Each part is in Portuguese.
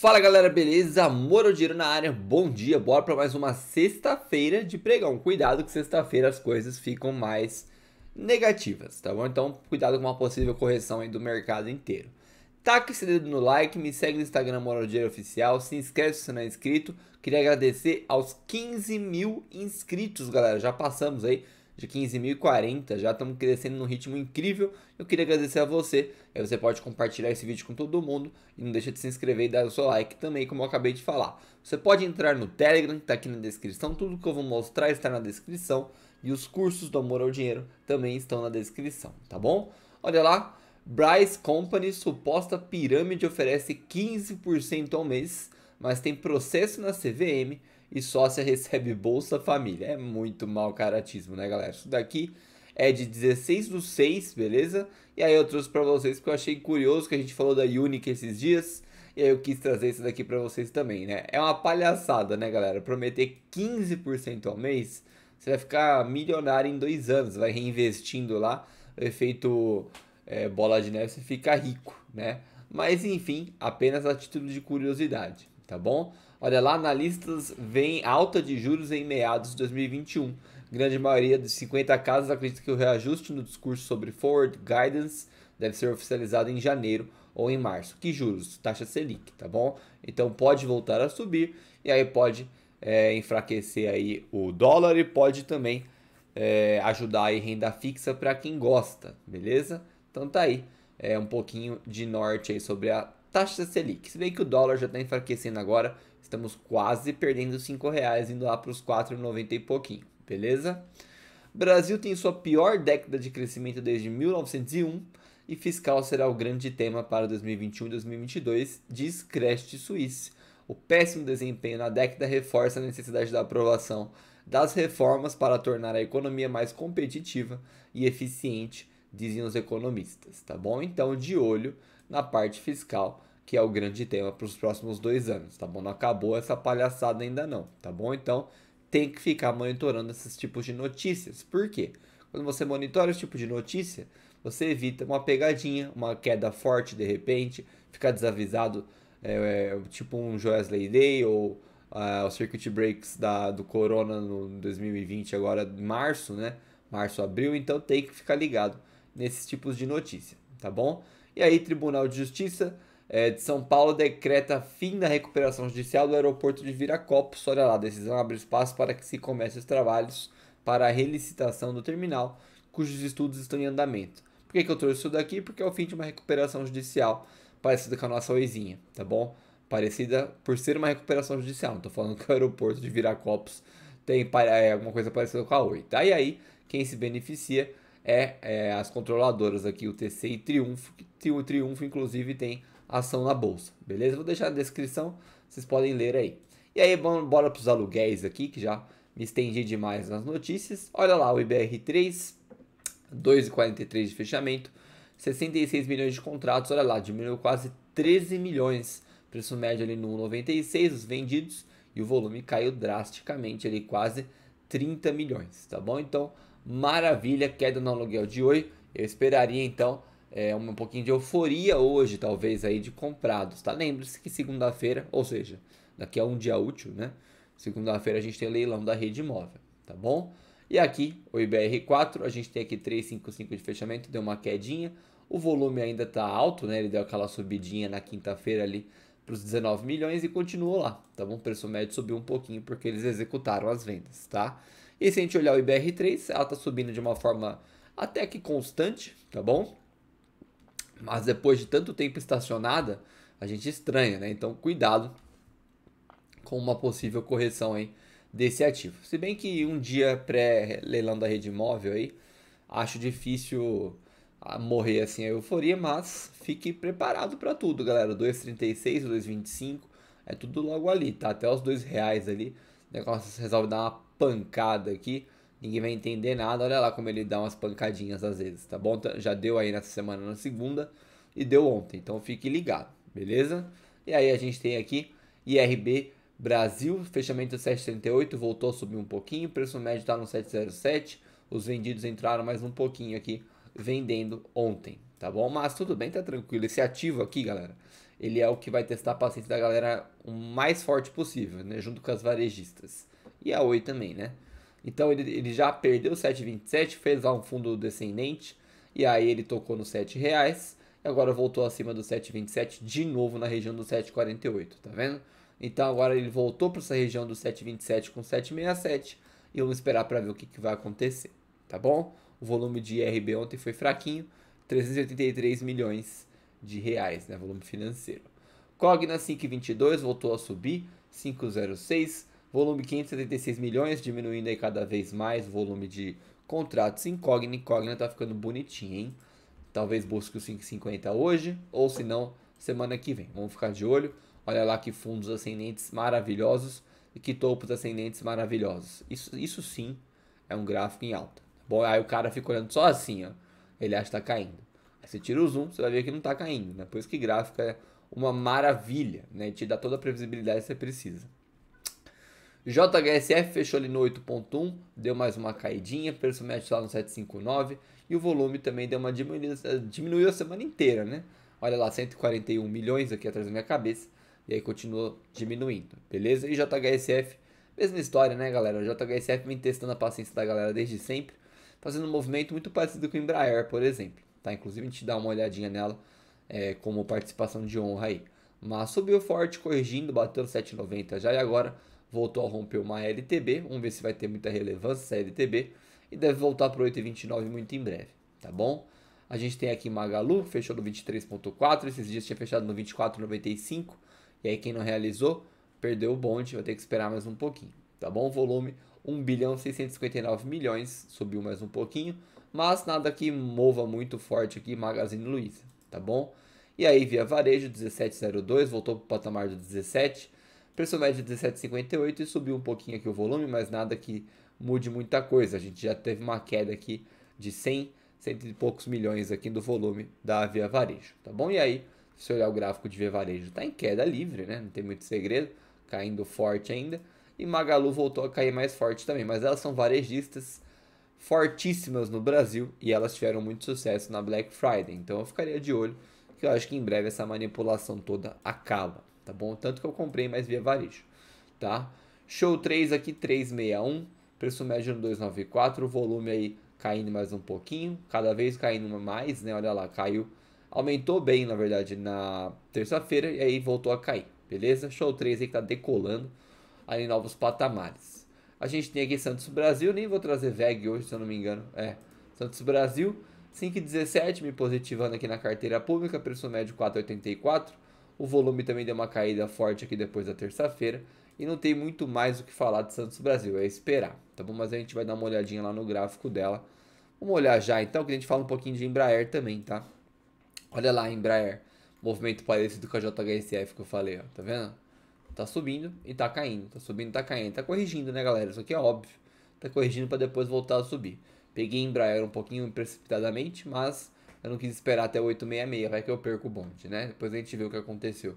Fala galera, beleza? Moro na área, bom dia, bora para mais uma sexta-feira de pregão. Cuidado que sexta-feira as coisas ficam mais negativas, tá bom? Então cuidado com uma possível correção aí do mercado inteiro. Taque esse dedo no like, me segue no Instagram Morodiero Oficial, se inscreve se não é inscrito. Queria agradecer aos 15 mil inscritos, galera. Já passamos aí de 15.040, já estamos crescendo num ritmo incrível. Eu queria agradecer a você. Aí você pode compartilhar esse vídeo com todo mundo e não deixa de se inscrever e dar o seu like também, como eu acabei de falar. Você pode entrar no Telegram, que está aqui na descrição, tudo que eu vou mostrar está na descrição e os cursos do Amor ao Dinheiro também estão na descrição, tá bom? Olha lá, Bryce Company, suposta pirâmide, oferece 15% ao mês, mas tem processo na CVM e sócia recebe Bolsa Família. É muito mau caratismo, né, galera? Isso daqui é de 16 do 6, beleza? E aí eu trouxe para vocês porque eu achei curioso que a gente falou da Unique esses dias. E aí eu quis trazer isso daqui para vocês também, né? É uma palhaçada, né, galera? Prometer 15% ao mês, você vai ficar milionário em dois anos. Vai reinvestindo lá, efeito é, bola de neve, você fica rico, né? Mas enfim, apenas a título de curiosidade tá bom? Olha lá, analistas vem alta de juros em meados de 2021. Grande maioria dos 50 casos acredita que o reajuste no discurso sobre forward guidance deve ser oficializado em janeiro ou em março. Que juros? Taxa Selic, tá bom? Então pode voltar a subir e aí pode é, enfraquecer aí o dólar e pode também é, ajudar aí renda fixa para quem gosta, beleza? Então tá aí, é um pouquinho de norte aí sobre a taxa Selic. Se bem que o dólar já está enfraquecendo agora, estamos quase perdendo R$ 5,00, indo lá para os 4,90 e pouquinho, beleza? Brasil tem sua pior década de crescimento desde 1901 e fiscal será o grande tema para 2021 e 2022, diz Crest Suíça. O péssimo desempenho na década reforça a necessidade da aprovação das reformas para tornar a economia mais competitiva e eficiente, dizem os economistas, tá bom? Então, de olho na parte fiscal, que é o grande tema para os próximos dois anos, tá bom? Não acabou essa palhaçada ainda não, tá bom? Então tem que ficar monitorando esses tipos de notícias. Por quê? Quando você monitora esse tipo de notícia, você evita uma pegadinha, uma queda forte de repente, ficar desavisado, é, é, tipo um Joesley Day ou uh, o Circuit Breaks da, do Corona no 2020, agora março, né? Março, abril, então tem que ficar ligado nesses tipos de notícia tá bom? E aí, Tribunal de Justiça é, de São Paulo decreta fim da recuperação judicial do aeroporto de Viracopos. Olha lá, a decisão abre espaço para que se comece os trabalhos para a relicitação do terminal, cujos estudos estão em andamento. Por que, que eu trouxe isso daqui? Porque é o fim de uma recuperação judicial parecida com a nossa oizinha, tá bom? Parecida por ser uma recuperação judicial. Não estou falando que o aeroporto de Viracopos tem eh, alguma coisa parecida com a Oi, tá? E aí, quem se beneficia é, é as controladoras aqui, o TC e Triunfo, que o Triunfo inclusive tem ação na bolsa, beleza? Vou deixar na descrição, vocês podem ler aí. E aí, vamos, bora para os aluguéis aqui, que já me estendi demais nas notícias. Olha lá, o IBR3, 2,43 de fechamento, 66 milhões de contratos, olha lá, diminuiu quase 13 milhões, preço médio ali no 1,96, os vendidos, e o volume caiu drasticamente ali, quase 30 milhões, tá bom? Então, maravilha, queda no aluguel de oi. Eu esperaria então é, um pouquinho de euforia hoje, talvez, aí de comprados, tá? Lembre-se que segunda-feira, ou seja, daqui a um dia útil, né? Segunda-feira a gente tem leilão da rede imóvel, tá bom? E aqui, o IBR4, a gente tem aqui 355 de fechamento, deu uma quedinha. O volume ainda tá alto, né? Ele deu aquela subidinha na quinta-feira ali para os 19 milhões e continuou lá, tá bom? O preço médio subiu um pouquinho porque eles executaram as vendas, tá? E se a gente olhar o IBR3, ela tá subindo de uma forma até que constante, tá bom? Mas depois de tanto tempo estacionada, a gente estranha, né? Então, cuidado com uma possível correção aí desse ativo. Se bem que um dia pré-leilão da rede móvel aí, acho difícil a morrer assim a euforia, mas fique preparado para tudo, galera. 2,36, 2,25, é tudo logo ali, tá? Até os dois reais ali, o negócio resolve dar uma pancada aqui. Ninguém vai entender nada, olha lá como ele dá umas pancadinhas às vezes, tá bom? Então, já deu aí nessa semana na segunda e deu ontem, então fique ligado, beleza? E aí a gente tem aqui IRB Brasil, fechamento 738, voltou a subir um pouquinho, preço médio está no 707, os vendidos entraram mais um pouquinho aqui vendendo ontem, tá bom? Mas tudo bem, tá tranquilo. Esse ativo aqui, galera, ele é o que vai testar a paciência da galera o mais forte possível, né? Junto com as varejistas. E a Oi também, né? Então ele, ele já perdeu 7,27, fez lá um fundo descendente, e aí ele tocou nos 7 reais, e agora voltou acima do 7,27 de novo na região do 7,48, tá vendo? Então agora ele voltou para essa região do 7,27 com 7,67, e vamos esperar para ver o que, que vai acontecer, tá bom? O volume de IRB ontem foi fraquinho, 383 milhões de reais, né, volume financeiro. Cogna 522 voltou a subir, 506, volume 576 milhões, diminuindo aí cada vez mais o volume de contratos em Cogna. E Cogna tá ficando bonitinho, hein? Talvez busque os 550 hoje, ou se não, semana que vem. Vamos ficar de olho. Olha lá que fundos ascendentes maravilhosos e que topos ascendentes maravilhosos. Isso, isso sim é um gráfico em alta. Bom, aí o cara fica olhando só assim, ó. Ele acha que tá caindo. Aí você tira o zoom, você vai ver que não tá caindo, né? Por isso que gráfico é uma maravilha, né? Te dá toda a previsibilidade que você precisa. JHSF fechou ali no 8.1, deu mais uma caidinha, preço médio lá no 759 e o volume também deu uma diminuída, diminuiu a semana inteira, né? Olha lá, 141 milhões aqui atrás da minha cabeça e aí continuou diminuindo, beleza? E JHSF, mesma história, né, galera? O JHSF vem testando a paciência da galera desde sempre fazendo um movimento muito parecido com o Embraer, por exemplo. Tá? Inclusive a gente dá uma olhadinha nela é, como participação de honra aí. Mas subiu forte, corrigindo, bateu 7,90 já e agora voltou a romper uma LTB. Vamos ver se vai ter muita relevância essa LTB. E deve voltar para 8,29 muito em breve, tá bom? A gente tem aqui Magalu, fechou no 23,4. Esses dias tinha fechado no 24,95. E aí quem não realizou, perdeu o bonde, vai ter que esperar mais um pouquinho, tá bom? Volume 1 bilhão 659 milhões, subiu mais um pouquinho, mas nada que mova muito forte aqui Magazine Luiza, tá bom? E aí via varejo 1702 voltou para o patamar do 17, preço médio 1758 e subiu um pouquinho aqui o volume, mas nada que mude muita coisa. A gente já teve uma queda aqui de 100, cento e poucos milhões aqui do volume da via varejo, tá bom? E aí, se olhar o gráfico de via varejo, tá em queda livre, né? Não tem muito segredo, caindo forte ainda. E Magalu voltou a cair mais forte também. Mas elas são varejistas fortíssimas no Brasil e elas tiveram muito sucesso na Black Friday. Então eu ficaria de olho, que eu acho que em breve essa manipulação toda acaba, tá bom? Tanto que eu comprei mais via varejo, tá? Show 3 aqui 361, preço médio no 294, volume aí caindo mais um pouquinho, cada vez caindo mais, né? Olha lá, caiu, aumentou bem, na verdade, na terça-feira e aí voltou a cair, beleza? Show 3 aí que tá decolando aí novos patamares. A gente tem aqui Santos Brasil, nem vou trazer VEG hoje, se eu não me engano. É, Santos Brasil, 5,17, me positivando aqui na carteira pública, preço médio 4,84. O volume também deu uma caída forte aqui depois da terça-feira. E não tem muito mais o que falar de Santos Brasil, é esperar, tá bom? Mas a gente vai dar uma olhadinha lá no gráfico dela. Vamos olhar já então, que a gente fala um pouquinho de Embraer também, tá? Olha lá, Embraer. Movimento parecido com a JHSF que eu falei, ó, tá vendo? Tá subindo e tá caindo. Tá subindo e tá caindo. Tá corrigindo, né, galera? Isso aqui é óbvio. Tá corrigindo para depois voltar a subir. Peguei Embraer um pouquinho precipitadamente, mas eu não quis esperar até 8,66. Vai que eu perco o bonde, né? Depois a gente vê o que aconteceu.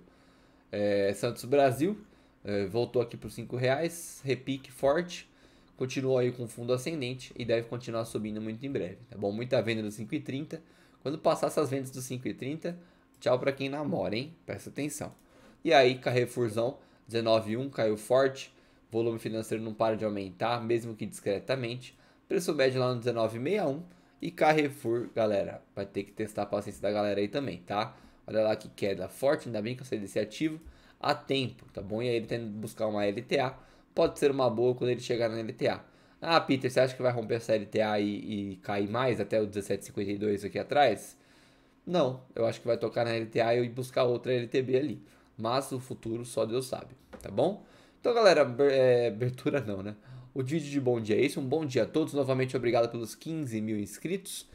É, Santos Brasil é, voltou aqui para os 5 reais. Repique forte. Continuou aí com fundo ascendente e deve continuar subindo muito em breve, tá bom? Muita venda dos 5,30. Quando passar essas vendas dos 5,30, tchau para quem namora, hein? Presta atenção. E aí, Carrefourzão 19,1 caiu forte, volume financeiro não para de aumentar, mesmo que discretamente. Preço médio lá no 19,61 e Carrefour, galera, vai ter que testar a paciência da galera aí também, tá? Olha lá que queda forte, ainda bem que eu saí desse ativo a tempo, tá bom? E aí ele tende a buscar uma LTA, pode ser uma boa quando ele chegar na LTA. Ah, Peter, você acha que vai romper essa LTA e, e cair mais até o 17,52 aqui atrás? Não, eu acho que vai tocar na LTA e buscar outra LTB ali. Mas o futuro só Deus sabe, tá bom? Então, galera, é, abertura não, né? O vídeo de bom dia é esse. Um bom dia a todos. Novamente, obrigado pelos 15 mil inscritos.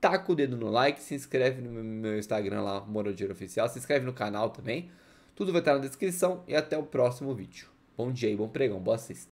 Taca o dedo no like, se inscreve no meu Instagram lá, Morodiro Oficial. Se inscreve no canal também. Tudo vai estar na descrição e até o próximo vídeo. Bom dia e bom pregão. Boa sexta.